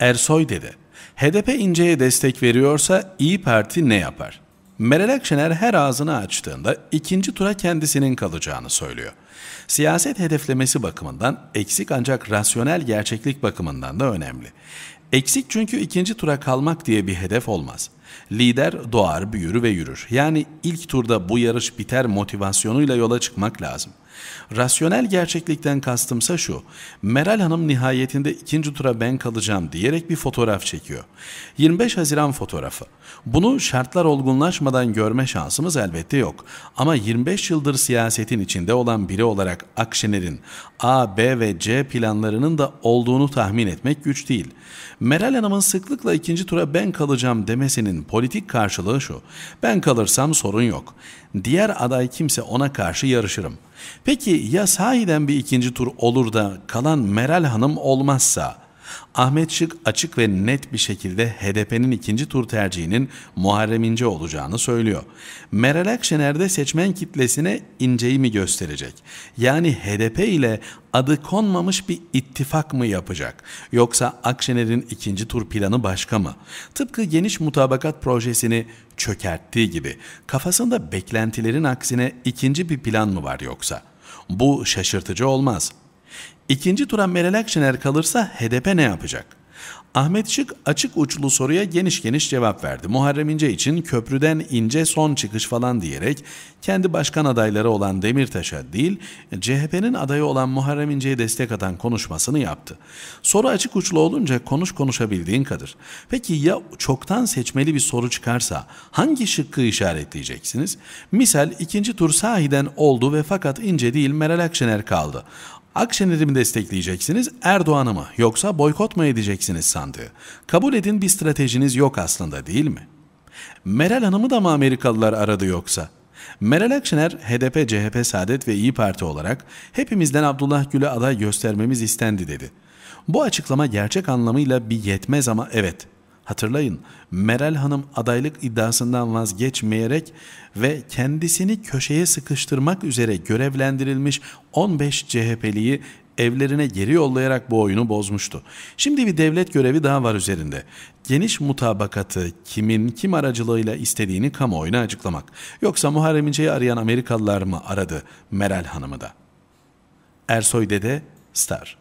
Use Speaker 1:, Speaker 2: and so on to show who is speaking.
Speaker 1: Ersoy dedi. HDP İnce'ye destek veriyorsa İyi Parti ne yapar? Meral Akşener her ağzını açtığında ikinci tura kendisinin kalacağını söylüyor. Siyaset hedeflemesi bakımından eksik ancak rasyonel gerçeklik bakımından da önemli. Eksik çünkü ikinci tura kalmak diye bir hedef olmaz. Lider doğar, büyür ve yürür. Yani ilk turda bu yarış biter motivasyonuyla yola çıkmak lazım.'' Rasyonel gerçeklikten kastımsa şu. Meral Hanım nihayetinde ikinci tura ben kalacağım diyerek bir fotoğraf çekiyor. 25 Haziran fotoğrafı. Bunu şartlar olgunlaşmadan görme şansımız elbette yok. Ama 25 yıldır siyasetin içinde olan biri olarak Akşener'in A, B ve C planlarının da olduğunu tahmin etmek güç değil. Meral Hanım'ın sıklıkla ikinci tura ben kalacağım demesinin politik karşılığı şu. Ben kalırsam sorun yok. Diğer aday kimse ona karşı yarışırım. Peki Peki ya sahiden bir ikinci tur olur da kalan Meral Hanım olmazsa? Ahmet Şık açık ve net bir şekilde HDP'nin ikinci tur tercihinin Muharrem İnce olacağını söylüyor. Meral Akşener de seçmen kitlesine İnce'yi mi gösterecek? Yani HDP ile adı konmamış bir ittifak mı yapacak? Yoksa Akşener'in ikinci tur planı başka mı? Tıpkı geniş mutabakat projesini çökerttiği gibi kafasında beklentilerin aksine ikinci bir plan mı var yoksa? Bu şaşırtıcı olmaz. İkinci tura Meral Akşener kalırsa HDP ne yapacak? Ahmet Şık açık uçlu soruya geniş geniş cevap verdi. Muharrem İnce için köprüden ince son çıkış falan diyerek kendi başkan adayları olan Demirtaş'a değil CHP'nin adayı olan Muharrem İnce'ye destek atan konuşmasını yaptı. Soru açık uçlu olunca konuş konuşabildiğin kadar. Peki ya çoktan seçmeli bir soru çıkarsa hangi şıkkı işaretleyeceksiniz? Misal ikinci tur sahiden oldu ve fakat İnce değil Meral Akşener kaldı. Akşener'i mi destekleyeceksiniz, Erdoğan'ı mı yoksa boykot mu edeceksiniz sandığı? Kabul edin bir stratejiniz yok aslında değil mi? Meral Hanım'ı da mı Amerikalılar aradı yoksa? Meral Akşener, HDP, CHP, Saadet ve İyi Parti olarak hepimizden Abdullah Gül'e aday göstermemiz istendi dedi. Bu açıklama gerçek anlamıyla bir yetmez ama evet Hatırlayın Meral Hanım adaylık iddiasından vazgeçmeyerek ve kendisini köşeye sıkıştırmak üzere görevlendirilmiş 15 CHP'liyi evlerine geri yollayarak bu oyunu bozmuştu. Şimdi bir devlet görevi daha var üzerinde. Geniş mutabakatı kimin kim aracılığıyla istediğini kamuoyuna açıklamak. Yoksa Muharrem İnce'yi arayan Amerikalılar mı aradı Meral Hanım'ı da? Ersoy Dede Star